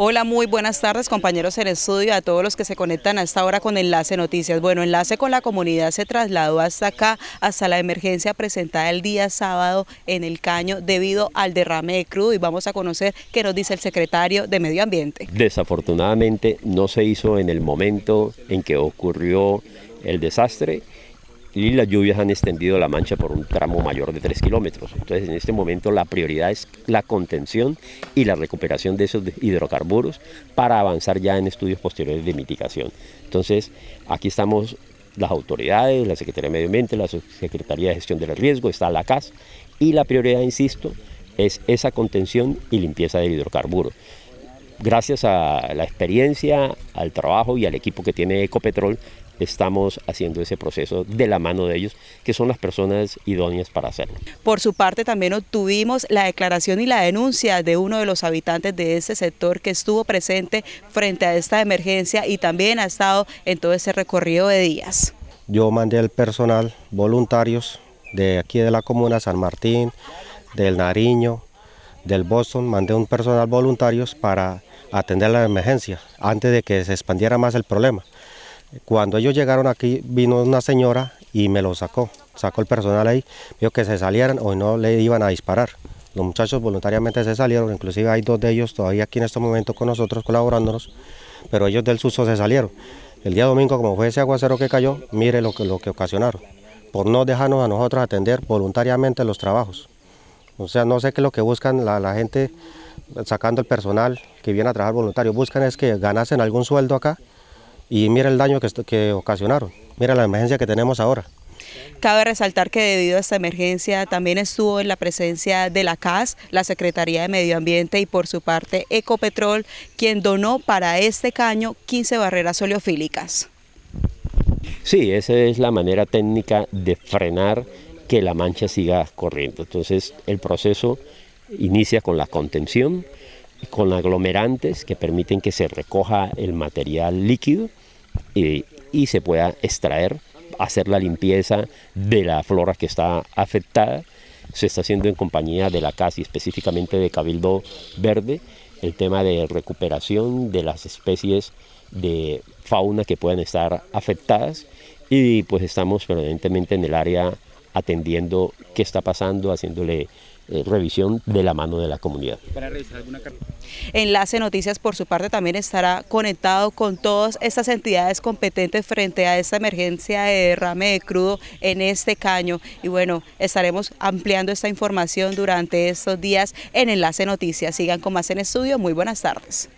Hola, muy buenas tardes compañeros en estudio, a todos los que se conectan a esta hora con Enlace Noticias. Bueno, Enlace con la comunidad se trasladó hasta acá, hasta la emergencia presentada el día sábado en el Caño debido al derrame de crudo y vamos a conocer qué nos dice el secretario de Medio Ambiente. Desafortunadamente no se hizo en el momento en que ocurrió el desastre y las lluvias han extendido la mancha por un tramo mayor de 3 kilómetros. Entonces en este momento la prioridad es la contención y la recuperación de esos hidrocarburos para avanzar ya en estudios posteriores de mitigación. Entonces aquí estamos las autoridades, la Secretaría de Medio Ambiente, la Secretaría de Gestión del Riesgo, está la CAS y la prioridad, insisto, es esa contención y limpieza del hidrocarburo. Gracias a la experiencia, al trabajo y al equipo que tiene Ecopetrol, estamos haciendo ese proceso de la mano de ellos, que son las personas idóneas para hacerlo. Por su parte, también obtuvimos la declaración y la denuncia de uno de los habitantes de ese sector que estuvo presente frente a esta emergencia y también ha estado en todo ese recorrido de días. Yo mandé al personal, voluntarios de aquí de la comuna San Martín, del Nariño, del Boston mandé un personal voluntarios para atender la emergencia antes de que se expandiera más el problema. Cuando ellos llegaron aquí vino una señora y me lo sacó, sacó el personal ahí, vio que se salieran o no le iban a disparar. Los muchachos voluntariamente se salieron, inclusive hay dos de ellos todavía aquí en este momento con nosotros colaborándonos, pero ellos del susto se salieron. El día domingo, como fue ese aguacero que cayó, mire lo que, lo que ocasionaron, por no dejarnos a nosotros atender voluntariamente los trabajos. O sea, no sé qué es lo que buscan la, gente sacando el personal que viene a trabajar voluntario. Buscan es que ganasen algún sueldo acá y mira el daño que, que ocasionaron. Mira la emergencia que tenemos ahora. Cabe resaltar que debido a esta emergencia también estuvo en la presencia de la CAS, la Secretaría de Medio Ambiente y por su parte Ecopetrol, quien donó para este caño 15 barreras oleofílicas. Sí, esa es la manera técnica de frenar que la mancha siga corriendo. Entonces el proceso inicia con la contención, con aglomerantes que permiten que se recoja el material líquido eh, y, se pueda extraer, hacer la limpieza de la flora que está afectada. Se está haciendo en compañía de la CASI, específicamente de Cabildo Verde, el tema de recuperación de las especies de fauna que puedan estar afectadas y pues estamos permanentemente en el área atendiendo qué está pasando, haciéndole eh, revisión de la mano de la comunidad. Enlace Noticias por su parte también estará conectado con todas estas entidades competentes frente a esta emergencia de derrame de crudo en este caño y bueno, estaremos ampliando esta información durante estos días en Enlace Noticias. Sigan con más en estudio, muy buenas tardes.